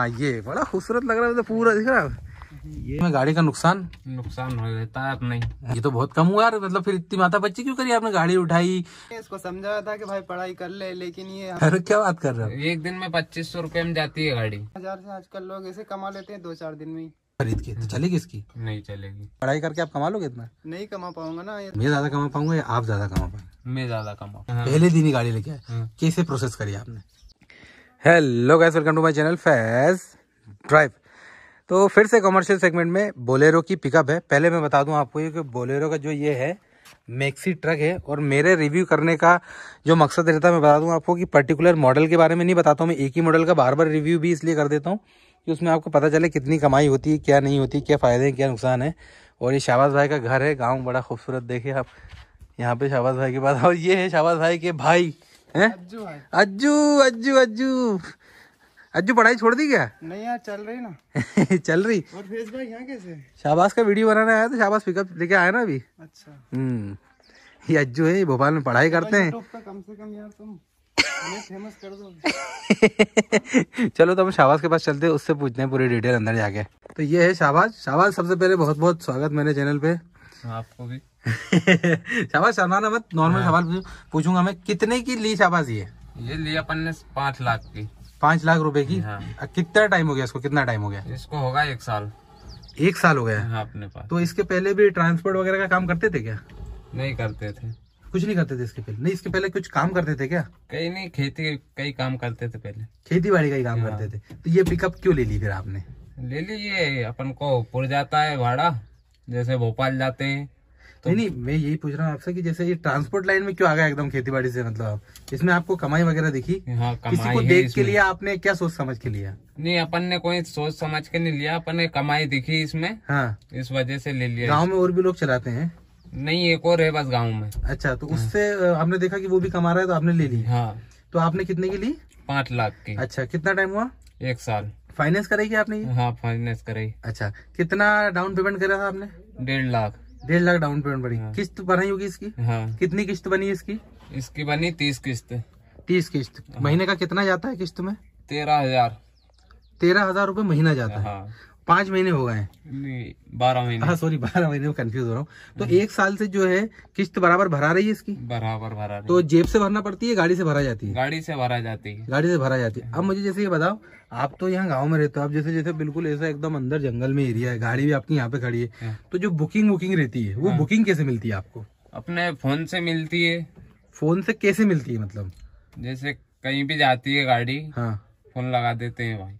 हाँ ये बड़ा खूबसूरत लग रहा है तो पूरा दिख रहा है ये गाड़ी का नुकसान नुकसान हो जाता है नहीं ये तो बहुत कम हुआ मतलब फिर इतनी माता बच्ची क्यों करी आपने गाड़ी उठाई इसको समझाया था कि भाई पढ़ाई कर ले लेकिन ये अरे क्या बात कर रहे हो एक दिन में पच्चीस सौ रूपये में जाती है गाड़ी हजार से आजकल लोग ऐसे कमा लेते हैं दो चार दिन में खरीद के तो चलेगी इसकी नहीं चलेगी पढ़ाई करके आप कमा लोगे इतना नहीं कमा पाऊंगा ना मैं ज्यादा कमा पाऊंगा या आप ज्यादा कमा पाएंगे मैं ज्यादा कमाऊंगा पहले दिन ही गाड़ी लेके आए हाँ। कैसे प्रोसेस करी आपने hello guys welcome to my channel Faiz drive तो फिर से कमर्शियल सेगमेंट में बोलेरो की पिकअप है पहले मैं बता दूं आपको ये कि बोलेरो का जो ये है मैक्सी ट्रक है और मेरे रिव्यू करने का जो मकसद रहता है मैं बता दूं आपको कि पर्टिकुलर मॉडल के बारे में नहीं बताता हूँ मैं एक ही मॉडल का बार बार रिव्यू भी इसलिए कर देता हूँ कि उसमें आपको पता चले कितनी कमाई होती है क्या नहीं होती क्या फ़ायदे हैं क्या नुकसान है और ये शाहबाज भाई का घर है गाँव बड़ा खूबसूरत देखे आप यहाँ पर शाहबाज भाई के पास और ये है शाहबाज भाई के भाई अज्जू अज्जू अज्जू अज्जू पढ़ाई छोड़ दी क्या नहीं यार चल रही ना चल रही और फेस भाई यहाँ कैसे शाबाश का वीडियो बनाने आया तो शाबाश पिकअप लेके आया ना अभी अच्छा हम्म ये अज्जू है भोपाल में पढ़ाई करते हैं कम से कम यार तुम फेमस कर चलो तो हम शाबाश के पास चलते हैं उससे पूछते हैं पूरी डिटेल अंदर जाके तो ये है शाबाश शाबाश सबसे पहले बहुत बहुत स्वागत मेरे चैनल पे आपको भी शाबाश शर्माना मत नॉर्मल हाँ। सवाल पूछूंगा मैं कितने की ली शाबाश ये ये ली अपन ने पांच लाख की पांच लाख रुपए की हाँ। कितना टाइम हो गया इसको कितना टाइम हो गया इसको होगा एक साल एक साल हो गया हाँ, अपने पास तो इसके पहले भी ट्रांसपोर्ट वगैरह का काम करते थे क्या नहीं करते थे कुछ नहीं करते थे इसके पहले नहीं इसके पहले कुछ काम करते थे क्या कहीं नहीं खेती कई काम करते थे पहले खेती बाड़ी का ही काम हाँ। करते थे तो ये पिकअप क्यों ले ली फिर आपने ले ली ये अपन को पुर जाता है भाड़ा जैसे भोपाल जाते हैं सकता तो हूँ नहीं नहीं मैं यही पूछ रहा हूँ आपसे कि जैसे ये ट्रांसपोर्ट लाइन में क्यों आ गया एकदम खेती बाड़ी से मतलब आप इसमें आपको कमाई वगैरह दिखी हाँ, कमाई किसी को देख के लिए आपने क्या सोच समझ के लिया नहीं अपन ने कोई सोच समझ के नहीं लिया अपन ने कमाई दिखी इसमें हाँ इस वजह से ले लिया गाँव में और भी लोग चलाते हैं नहीं एक और है बस गाँव में अच्छा तो हाँ। उससे आपने देखा की वो भी कमा रहा है तो आपने ले ली हाँ तो आपने कितने की ली पाँच लाख की अच्छा कितना टाइम हुआ एक साल फाइनेंस कराई आपने हाँ फाइनेंस कराई अच्छा कितना डाउन पेमेंट करा था आपने डेढ़ लाख डेढ़ लाख डाउन पेमेंट बनी हाँ। किस्त बनाई होगी इसकी हाँ। कितनी किस्त बनी इसकी इसकी बनी तीस किस्त तीस किस्त हाँ। महीने का कितना जाता है किस्त में तेरह हजार तेरह हजार रूपए महीना जाता है हाँ। पाँच महीने हो गए बारह महीने हाँ सॉरी बारह महीने में कंफ्यूज हो रहा हूँ तो एक साल से जो है किस्त बराबर भरा रही है इसकी बराबर भरा रही तो जेब से भरना पड़ती है गाड़ी से भरा जाती है गाड़ी से भरा जाती है गाड़ी से भरा जाती है अब मुझे जैसे ये बताओ आप तो यहाँ गाँव में रहते हो आप जैसे जैसे बिल्कुल ऐसा एकदम अंदर जंगल में एरिया है गाड़ी भी आपकी यहाँ पे खड़ी है हाँ। तो जो बुकिंग वुकिंग रहती है वो बुकिंग हाँ। कैसे मिलती है आपको अपने फोन से मिलती है फोन से कैसे मिलती है मतलब जैसे कहीं भी जाती है गाड़ी हाँ फोन लगा देते हैं भाई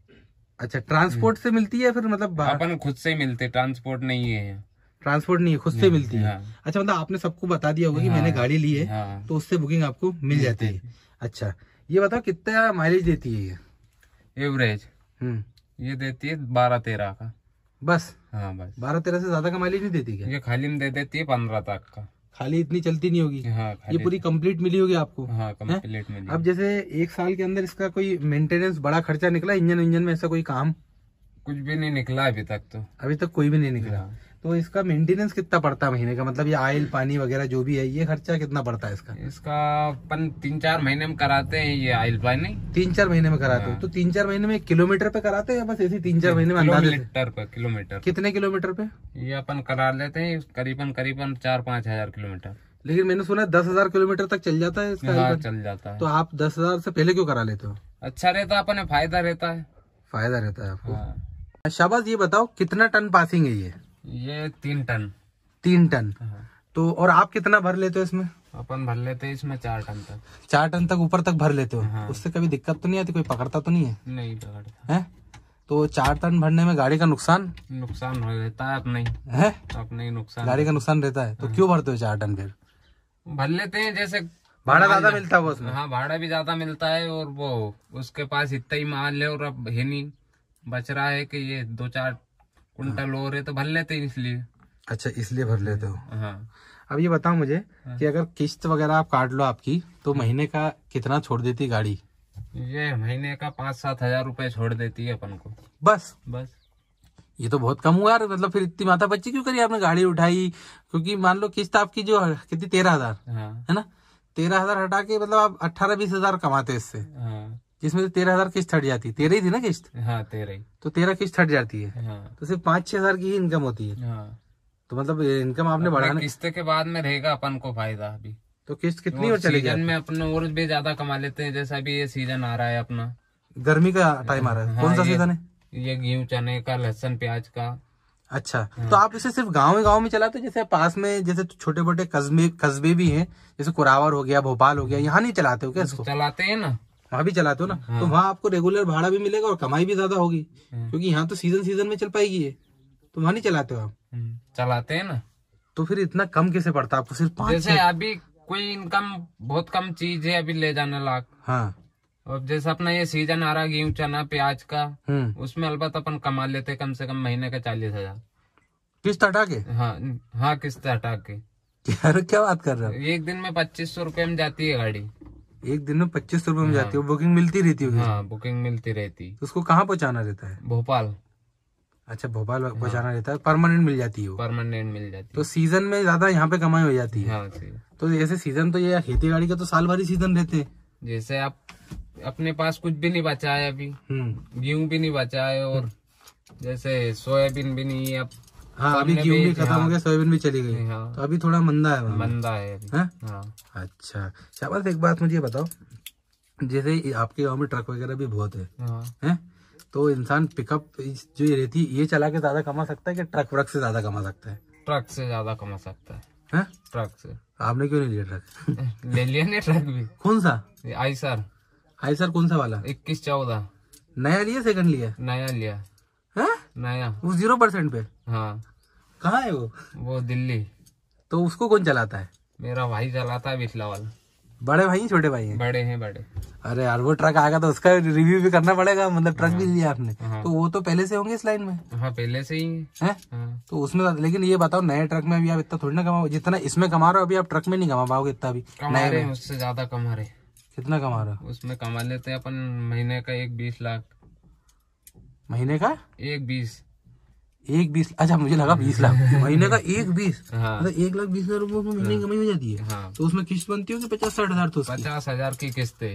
अच्छा ट्रांसपोर्ट से मिलती है फिर मतलब अपन खुद से मिलते ट्रांसपोर्ट नहीं है ट्रांसपोर्ट नहीं है खुद से मिलती है हाँ। अच्छा मतलब आपने सबको बता दिया होगा कि मैंने हाँ, गाड़ी ली है हाँ। तो उससे बुकिंग आपको मिल जाती है अच्छा ये बताओ कितना माइलेज देती है ये एवरेज हम्म। ये देती है बारह तेरह का बस हाँ बस बारह तेरह से ज्यादा का माइलेज नहीं देती क्या ये खाली में दे देती है पंद्रह तक का खाली इतनी चलती नहीं होगी हाँ, ये पूरी कंप्लीट मिली होगी आपको हाँ, कंप्लीट मिली अब जैसे एक साल के अंदर इसका कोई मेंटेनेंस बड़ा खर्चा निकला इंजन इंजन में ऐसा कोई काम कुछ भी नहीं निकला अभी तक तो अभी तक कोई भी नहीं निकला हाँ। तो इसका मेंटेनेंस कितना पड़ता है महीने का मतलब ये ऑयल पानी वगैरह जो भी है ये खर्चा कितना पड़ता है इसका इसका अपन तीन चार महीने में कराते हैं ये ऑयल पानी तीन चार महीने में कराते हैं हाँ। तो तीन चार महीने में किलोमीटर पे कराते हैं या बस ऐसे तीन चार महीने में किलोमीटर पे किलोमीटर कितने किलोमीटर पे ये अपन करा लेते हैं करीबन करीबन चार पाँच हजार किलोमीटर लेकिन मैंने सुना दस हजार किलोमीटर तक चल जाता है इसका हाँ, चल जाता है तो आप दस हजार से पहले क्यों करा लेते हो अच्छा रहता है अपन फायदा रहता है फायदा रहता है आपको हाँ। शाबाश ये बताओ कितना टन पासिंग है ये ये तीन टन तीन टन हाँ। तो और आप कितना भर लेते हो इसमें अपन भर लेते हैं इसमें चार टन तक चार टन तक ऊपर तक भर लेते हो हाँ। उससे कभी दिक्कत तो नहीं आती कोई पकड़ता तो नहीं है नहीं पकड़ता है तो चार टन भरने में गाड़ी का नुकसान नुकसान हो रहता है अपने है अपने नुकसान गाड़ी का नुकसान रहता है तो हाँ। क्यों भरते हो चार टन फिर भर लेते हैं जैसे भाड़ा ज्यादा मिलता है उसमें हाँ भाड़ा भी ज्यादा मिलता है और वो उसके पास इतना ही माल है और अब ही बच रहा है कि ये दो चार कुंटल और है तो भर लेते हैं इसलिए अच्छा इसलिए भर लेते हो हाँ। अब ये बताओ मुझे हाँ। कि अगर किस्त वगैरह आप काट लो आपकी तो हाँ। महीने का कितना छोड़ देती गाड़ी ये महीने का पाँच सात हजार रूपए छोड़ देती है अपन को बस बस ये तो बहुत कम हुआ मतलब फिर इतनी माता बच्ची क्यों करी आपने गाड़ी उठाई क्योंकि मान लो किस्त आपकी जो कितनी तेरह हजार है ना तेरह हजार हटा के मतलब आप अट्ठारह बीस हजार कमाते इससे जिसमें से तेरह हजार किस्त हट जाती है तेरह ही थी ना किस्त हाँ तेरह ही तो तेरह किस्त हट जाती है हाँ। तो सिर्फ पांच छह हजार की ही इनकम होती है हाँ। तो मतलब इनकम आपने बढ़ाने किस्त के बाद में रहेगा अपन को फायदा अभी तो किस्त कितनी और चलेगी सीजन में अपन और भी ज्यादा कमा लेते हैं जैसा अभी ये सीजन आ रहा है अपना गर्मी का टाइम आ रहा है हाँ, कौन सा सीजन है ये गेहूँ चने का लहसन प्याज का अच्छा हाँ। तो आप इसे सिर्फ गांव गांव में चलाते जैसे पास में जैसे छोटे मोटे कस्बे कस्बे भी हैं जैसे कुरावर हो गया भोपाल हो गया यहाँ नहीं चलाते हो क्या इसको चलाते हैं ना वहाँ भी चलाते हो ना तो हाँ। तो वहाँ आपको रेगुलर भाड़ा भी मिलेगा और कमाई भी ज्यादा होगी हाँ। क्योंकि यहाँ तो सीजन सीजन में चल पाएगी ये तो वहाँ नहीं चलाते हो आप हम्म, चलाते हैं ना तो फिर इतना कम कैसे पड़ता आपको सिर्फ जैसे अभी कोई इनकम बहुत कम चीज है अभी ले जाने लाख हाँ अब जैसे अपना ये सीजन आ रहा गेहूँ चना प्याज का हम्म। उसमें अलबत्त अपन कमा लेते कम से कम महीने का चालीस हजार किस्त हटा के हाँ हाँ किस्त हटा के यार क्या बात कर रहे हो एक दिन में पच्चीस सौ रूपये में जाती है गाड़ी एक दिन में पच्चीस सौ रूपये में हाँ। जाती है बुकिंग मिलती रहती है हाँ, बुकिंग मिलती रहती तो उसको कहाँ पहुँचाना रहता है भोपाल अच्छा भोपाल हाँ। पहुँचाना रहता है परमानेंट मिल जाती है परमानेंट मिल जाती है तो सीजन में ज्यादा यहाँ पे कमाई हो जाती है हाँ, तो जैसे सीजन तो ये खेती गाड़ी का तो साल भर ही सीजन रहते हैं जैसे आप अपने पास कुछ भी नहीं बचा है अभी हम्म। गेहूँ भी नहीं बचा है और जैसे सोयाबीन भी नहीं है हाँ अभी गेहूं भी खत्म हो गया सोयाबीन भी चली गई हाँ। तो अभी थोड़ा मंदा है मंदा है हाँ? हाँ। अच्छा शाबाश एक बात मुझे बताओ जैसे आपके गाँव में ट्रक वगैरह भी बहुत है तो इंसान पिकअप जो ये रहती है ये चला के ज्यादा कमा सकता है कि ट्रक व्रक से ज्यादा कमा सकता है ट्रक से ज्यादा कमा सकता है ट्रक से आपने क्यों नहीं लिया ट्रक ले लिया नहीं ट्रक भी कौन सा आई सर आई सर कौन सा वाला इक्कीस चौदह नया लिया सेकंड लिया नया लिया है नया उस जीरो परसेंट पे हाँ कहा है वो वो दिल्ली तो उसको कौन चलाता है मेरा भाई चलाता है बिछला वाला बड़े भाई छोटे भाई हैं बड़े हैं बड़े अरे यार वो ट्रक आएगा तो उसका रिव्यू भी करना पड़ेगा मतलब ट्रक भी हाँ। लिया आपने हाँ। तो वो तो पहले से होंगे इस लाइन में हाँ पहले से ही है हाँ। तो उसमें तो, लेकिन ये बताओ नए ट्रक में अभी आप इतना थोड़ी ना कमाओ जितना इसमें कमा रहे हो अभी आप ट्रक में नहीं कमा पाओगे इतना भी नए रहे उससे ज्यादा कमा रहे कितना कमा रहे उसमें कमा लेते हैं अपन महीने का एक बीस लाख महीने का एक बीस एक बीस अच्छा मुझे लगा बीस लाख महीने का एक बीस हाँ। मतलब एक लाख बीस हजार रूपये उसमें महीने की कमाई हो जाती है हाँ। तो उसमें किस्त बनती होगी पचास साठ हजार तो पचास हजार की किस्त है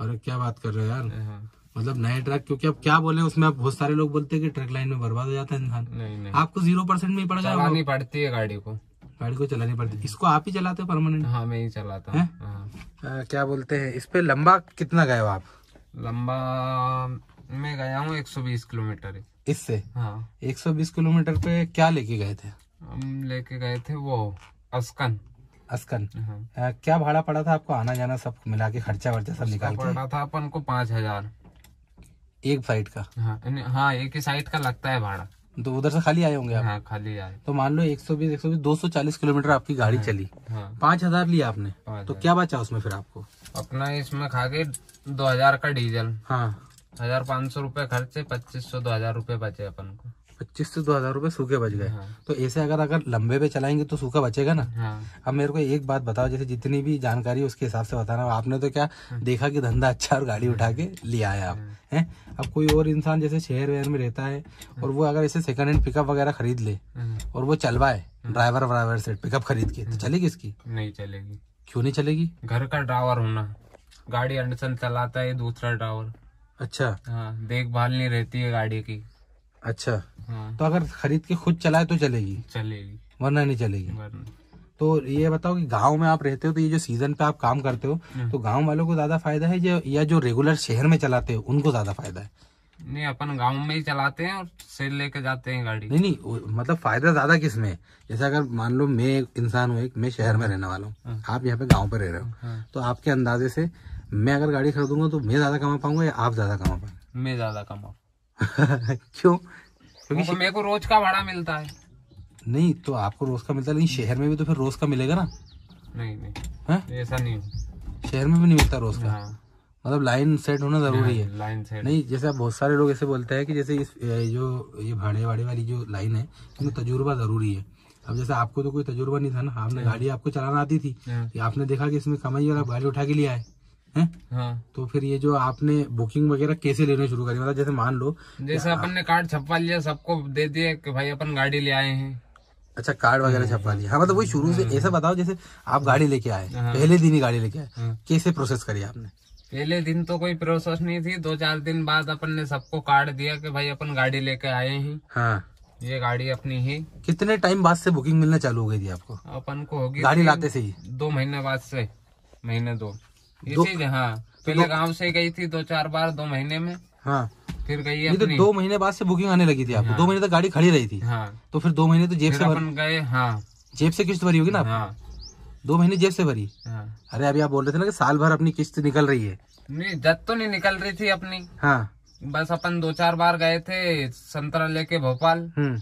अरे क्या बात कर रहे हो यार हाँ। मतलब नए ट्रक क्योंकि अब क्या बोले उसमें बहुत सारे लोग बोलते हैं कि ट्रक लाइन में बर्बाद हो जाता है इंसान आपको जीरो परसेंट में पड़ जाएगा जाए पड़ती है गाड़ी को गाड़ी को चलानी पड़ती है इसको आप ही चलाते हो परमानेंट हाँ मैं ही चलाता हूँ हाँ। क्या बोलते हैं इस पे लंबा कितना गए हो आप लंबा मैं गया हूँ 120 किलोमीटर इससे हाँ 120 किलोमीटर पे क्या लेके गए थे हम लेके गए थे वो अस्कन अस्कन हाँ। क्या भाड़ा पड़ा था आपको आना जाना सब मिला के खर्चा वर्चा सब निकाल के पड़ा था अपन को पाँच हजार एक फ्लाइट का हाँ, हाँ एक ही साइड का लगता है भाड़ा तो उधर से खाली आए होंगे आप हाँ, खाली आए तो मान लो 120 120 240 किलोमीटर आपकी गाड़ी हाँ, चली हाँ। पाँच हजार लिया आपने तो क्या बचा उसमें फिर आपको अपना इसमें खा के दो हजार का डीजल हाँ हजार पाँच सौ रूपये खर्चे पच्चीस सौ दो हजार रूपये बचे अपन को पच्चीस से दो हजार रूपए सूखे बच गए हाँ। तो ऐसे अगर अगर लंबे पे चलाएंगे तो सूखा बचेगा ना हाँ। अब मेरे को एक बात बताओ जैसे जितनी भी जानकारी उसके हिसाब से बताना आपने तो क्या हाँ। देखा कि धंधा अच्छा और गाड़ी उठा के लिया है आप हाँ। हैं अब कोई और इंसान जैसे शहर वहर में रहता है और वो अगर ऐसे सेकंड हैंड पिकअप वगैरह खरीद ले हाँ। और वो चलवाए ड्राइवर हाँ। व्राइवर से पिकअप खरीद के तो चलेगी इसकी नहीं चलेगी क्यों नहीं चलेगी घर का ड्राइवर होना गाड़ी अड़सन चलाता है दूसरा ड्राइवर अच्छा हाँ देखभाल नहीं रहती है गाड़ी की अच्छा हाँ। तो अगर खरीद के खुद चलाए तो चलेगी चलेगी वरना नहीं चलेगी वरना तो ये बताओ कि गांव में आप रहते हो तो ये जो सीजन पे आप काम करते हो हम्म। तो गांव वालों को ज्यादा फायदा है या जो रेगुलर शहर में चलाते हो उनको ज्यादा फायदा है नहीं अपन गांव में ही चलाते हैं और सेल लेके जाते हैं गाड़ी नहीं नहीं मतलब फायदा ज्यादा किस में जैसे अगर मान लो मैं इंसान हूँ एक मैं शहर में रहने वाला हूँ हाँ। आप यहाँ पे गाँव पे रह रहे हो हाँ। तो आपके अंदाजे से मैं अगर गाड़ी खरीदूंगा तो मैं ज़्यादा कमा पाऊंगा या आप ज़्यादा कमा पाएंगे मैं ज़्यादा कमा क्यों क्योंकि मेरे को रोज का भाड़ा मिलता है नहीं तो आपको रोज का मिलता है लेकिन शहर में भी तो फिर रोज का मिलेगा ना नहीं नहीं हाँ? ऐसा नहीं शहर में भी नहीं मिलता रोज का हाँ। मतलब लाइन सेट होना जरूरी हाँ, है लाइन सेट नहीं जैसे आप बहुत सारे लोग ऐसे बोलते हैं कि जैसे इस जो ये भाड़े वाड़े वाली जो लाइन है इसमें तजुर्बा जरूरी है अब जैसे आपको तो कोई तजुर्बा नहीं था ना आपने गाड़ी आपको चलाना आती थी तो आपने देखा कि इसमें कमाई और आप गाड़ी उठा के लिया है हम्म? हाँ। तो फिर ये जो आपने बुकिंग वगैरह कैसे लेने शुरू करी मतलब जैसे मान लो जैसे अपन ने कार्ड छपवा लिया सबको दे दिया कि भाई अपन गाड़ी ले आए हैं अच्छा कार्ड वगैरह हम्म। छपवा लिया हाँ मतलब वही शुरू से हम्म। ऐसा बताओ जैसे आप गाड़ी लेके आए हाँ। पहले दिन ही गाड़ी लेके आए हाँ। कैसे प्रोसेस करी आपने पहले दिन तो कोई प्रोसेस नहीं थी दो चार दिन बाद अपन ने सबको कार्ड दिया कि भाई अपन गाड़ी लेके आए हैं हाँ। ये गाड़ी अपनी है कितने टाइम बाद से बुकिंग मिलना चालू हो गई थी आपको अपन को होगी गाड़ी लाते से ही दो महीने बाद से महीने दो इसी हाँ तो पहले गांव से गई थी दो चार बार दो महीने में हाँ फिर गई ये तो दो महीने बाद से बुकिंग आने लगी थी आपको हाँ। दो महीने तक गाड़ी खड़ी रही थी हाँ। तो फिर दो महीने तो जेब से भर... गए हाँ जेब से किस्त भरी होगी ना आप हाँ। दो महीने जेब से भरी हाँ। अरे अभी आप बोल रहे थे ना कि साल भर अपनी किस्त निकल रही है नहीं जब तो नहीं निकल रही थी अपनी हाँ बस अपन दो चार बार गए थे संतरा लेके भोपाल हम्म।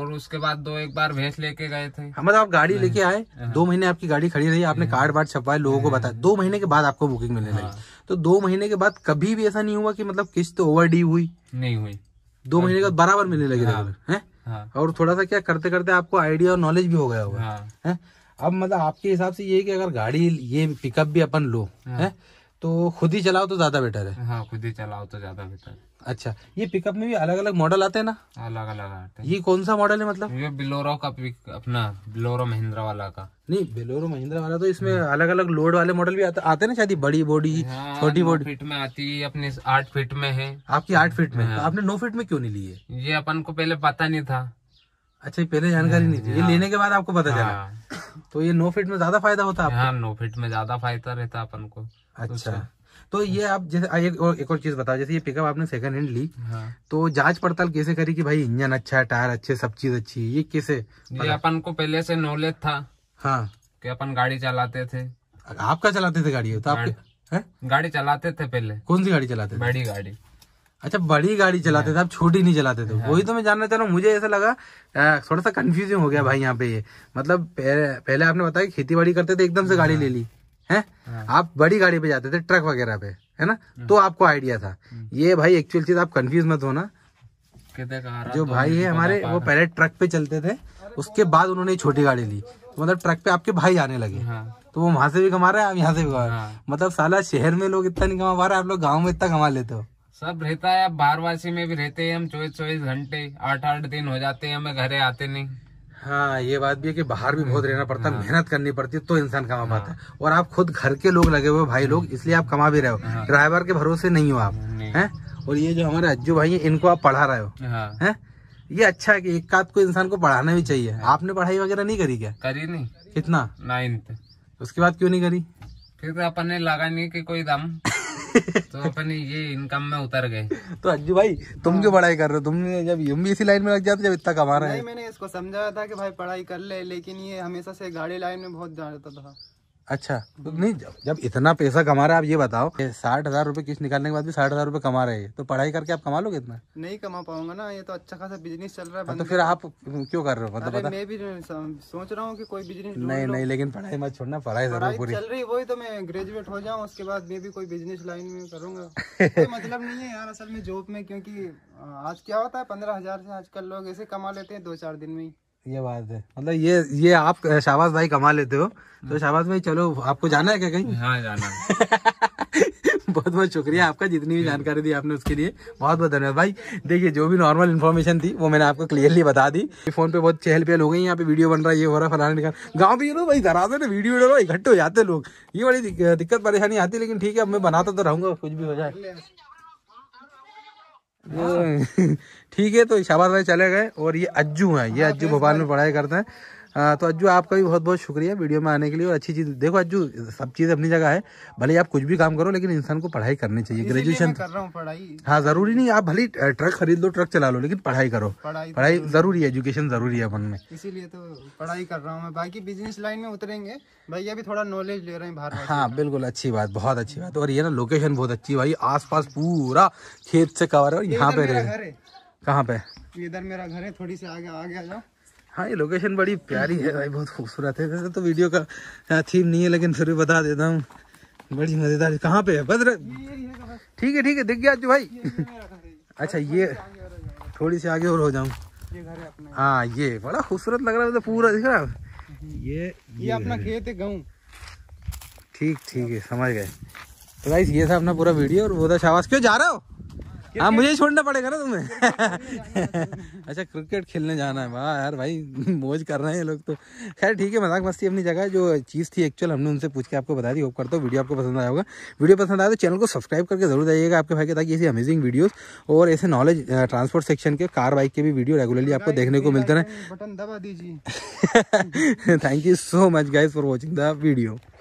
और उसके बाद दो एक बार भैंस लेके गए थे मतलब आप गाड़ी लेके हाँ। आए हाँ। दो महीने आपकी गाड़ी खड़ी रही आपने हाँ। कार्ड वार्ड छपवाए लोगों को बताया दो महीने के बाद आपको बुकिंग मिलने लगी तो दो महीने के बाद कभी भी ऐसा नहीं हुआ कि मतलब किस्त ओवर डी हुई नहीं हुई दो महीने के बाद बराबर मिलने लगी थे और थोड़ा सा क्या करते करते आपको आइडिया और नॉलेज भी हो गया होगा है अब मतलब आपके हिसाब से ये कि अगर गाड़ी ये पिकअप भी अपन लो है तो खुद ही चलाओ तो ज्यादा बेटर है हाँ खुद ही चलाओ तो ज्यादा बेटर है अच्छा ये पिकअप में भी अलग अलग मॉडल आते हैं ना अलग अलग आते हैं ये कौन सा मॉडल है मतलब ये बिलोरो का पिक अपना बिलोरो महिंद्रा वाला का नहीं बिलोरो महिंद्रा वाला तो इसमें अलग अलग लोड वाले मॉडल भी आते आते ना शायद बड़ी बॉडी हाँ, छोटी बॉडी फिट में आती है अपने आठ फीट में है आपकी आठ फीट में हाँ। तो आपने नौ फीट में क्यों नहीं ली है ये अपन को पहले पता नहीं था अच्छा पहले जानकारी नहीं थी ये हाँ। लेने के बाद आपको पता चला तो ये नौ फीट में ज्यादा फायदा होता है नौ फीट में ज्यादा फायदा रहता अपन को अच्छा।, अच्छा तो ये आप जैसे एक और एक और चीज बताओ जैसे ये पिकअप आपने सेकंड हैंड ली हाँ। तो जांच पड़ताल कैसे करी कि भाई इंजन अच्छा है टायर अच्छे सब चीज अच्छी है ये कैसे ये अपन को पहले से नॉलेज था हाँ कि अपन गाड़ी चलाते थे आप क्या चलाते थे गाड़ी तो आपके है? गाड़ी चलाते थे पहले कौन सी गाड़ी चलाते थे बड़ी गाड़ी अच्छा बड़ी गाड़ी चलाते थे हाँ। आप छोटी नहीं चलाते थे वही हाँ। तो मैं जानना चाह रहा हूँ मुझे ऐसा लगा थोड़ा सा कंफ्यूजन हो गया हाँ। भाई यहाँ पे ये मतलब पहले आपने बताया खेती बाड़ी करते थे एकदम से गाड़ी ले ली है हाँ। आप बड़ी गाड़ी पे जाते थे ट्रक वगैरह पे है ना हाँ। तो आपको आइडिया था हाँ। ये भाई एक्चुअल चीज आप कंफ्यूज मत होना जो भाई है हमारे वो पहले ट्रक पे चलते थे उसके बाद उन्होंने छोटी गाड़ी ली तो मतलब ट्रक पे आपके भाई आने लगे हाँ। तो वो वहां से भी कमा रहे हैं आप यहाँ से भी कमा रहे हाँ। मतलब साला शहर में लोग इतना नहीं कमा पा रहे आप लोग गाँव में इतना कमा लेते हो सब रहता है आप बाहरवासी में भी रहते हैं हम चौबीस चौबीस घंटे आठ आठ दिन हो जाते हैं हमें घरे आते नहीं हाँ ये बात भी है कि बाहर भी बहुत हम्म, रहना पड़ता है हाँ। मेहनत करनी पड़ती है तो इंसान कमा पाता है हाँ। और आप खुद घर के लोग लगे हुए भाई लोग इसलिए आप कमा भी रहे हो हाँ। ड्राइवर के भरोसे नहीं हो आप हैं और ये जो हमारे अज्जू भाई हैं इनको आप पढ़ा रहे हो हाँ। हैं ये अच्छा है कि एक कात को इंसान को पढ़ाना भी चाहिए हाँ। आपने पढ़ाई वगैरह नहीं करी क्या करी नहीं कितना नाइन्थ उसके बाद क्यों नहीं करी फिर तो अपन ने लगा नहीं की कोई दम तो अपन ये इनकम में उतर गए तो अज्जू भाई तुम हाँ। क्यों पढ़ाई कर रहे हो तुमने जब यूम भी इसी लाइन में लग जाते जब इतना कमा रहे हैं मैंने इसको समझाया था कि भाई पढ़ाई कर ले लेकिन ये हमेशा से गाड़ी लाइन में बहुत जाता था अच्छा तो नहीं जब, जब इतना पैसा कमा रहे आप ये बताओ साठ हजार रूपए किस्त निकालने के बाद भी साठ हजार रूपए कमा रहे हैं तो पढ़ाई करके आप कमा लोगे इतना नहीं कमा पाऊंगा ना ये तो अच्छा खासा बिजनेस चल रहा है हाँ, तो फिर आप क्यों कर रहे हो मतलब मैं भी सोच रहा हूँ की कोई बिजनेस नहीं नहीं लेकिन पढ़ाई मत छोड़ना पढ़ाई जरूर पूरी चल रही वही तो मैं ग्रेजुएट हो जाऊँ उसके बाद मैं भी कोई बिजनेस लाइन में करूंगा मतलब नहीं है यार असल में जॉब में क्यूँकी आज क्या होता है पंद्रह हजार से आजकल लोग ऐसे कमा लेते हैं दो चार दिन में ये बात है मतलब ये ये आप शाहबाज भाई कमा लेते हो तो शाहबाज भाई चलो आपको जाना है क्या कहीं हाँ जाना है बहुत बहुत शुक्रिया आपका जितनी भी जानकारी दी आपने उसके लिए बहुत बहुत धन्यवाद भाई देखिए जो भी नॉर्मल इन्फॉर्मेशन थी वो मैंने आपको क्लियरली बता दी फोन पे बहुत चहल पहल हो गई यहाँ पे वीडियो बन रहा है ये हो रहा फलाने निकाल गाँव भी ना भाई दराज ना वीडियो डालो इकट्ठे हो जाते लोग ये बड़ी दिक्कत परेशानी आती लेकिन ठीक है मैं बनाता तो रहूंगा कुछ भी हो जाए ठीक है तो शाबाश भाई चले गए और ये अज्जू हैं ये हाँ, अज्जू भोपाल में पढ़ाई करते हैं हाँ, तो अज्जू आपका भी बहुत बहुत शुक्रिया वीडियो में आने के लिए और अच्छी चीज़ देखो अज्जू सब चीज़ अपनी जगह है भले आप कुछ भी काम करो लेकिन इंसान को पढ़ाई करनी चाहिए ग्रेजुएशन कर रहा हूँ पढ़ाई हाँ ज़रूरी नहीं आप भले ट्रक खरीद लो ट्रक चला लो लेकिन पढ़ाई करो पढ़ाई, तो पढ़ाई ज़रूरी है एजुकेशन ज़रूरी है अपन में इसीलिए तो पढ़ाई कर रहा हूँ मैं बाकी बिजनेस लाइन में उतरेंगे भैया भी थोड़ा नॉलेज ले रहे हैं हाँ बिल्कुल अच्छी बात बहुत अच्छी बात और ये ना लोकेशन बहुत अच्छी भाई आस पूरा खेत से कवर है और यहाँ पे रहे कहाँ पे इधर मेरा घर है थोड़ी सी आगे आगे आ जाओ हाँ ये लोकेशन बड़ी प्यारी है भाई बहुत खूबसूरत है वैसे तो वीडियो का थीम नहीं है लेकिन फिर भी बता देता हूँ बड़ी मज़ेदार कहाँ पे है बद्र ठीक है ठीक है दिख गया जो भाई अच्छा ये थोड़ी सी आगे और हो जाऊँ हाँ ये बड़ा खूबसूरत लग रहा है तो पूरा दिख रहा ये ये अपना खेत है गाँव ठीक ठीक है समझ गए तो भाई ये था अपना पूरा वीडियो और वो था शाबाश क्यों जा रहे हो हाँ मुझे छोड़ना पड़ेगा ना तुम्हें अच्छा क्रिकेट खेलने जाना है वाह यार भाई मौज कर रहे हैं लोग तो खैर ठीक है मजाक मस्ती अपनी जगह जो चीज़ थी एक्चुअल हमने उनसे पूछ के आपको बता दी होप करता हूँ वीडियो आपको पसंद आया होगा वीडियो पसंद आया तो चैनल को सब्सक्राइब करके जरूर जाइएगा आपके भाई के ताकि ऐसी अमेजिंग वीडियोज़ और ऐसे नॉलेज ट्रांसपोर्ट सेक्शन के कार बाइक के भी वीडियो रेगुलरली आपको देखने को मिलते रहे दबा दीजिए thank you so much guys for watching the video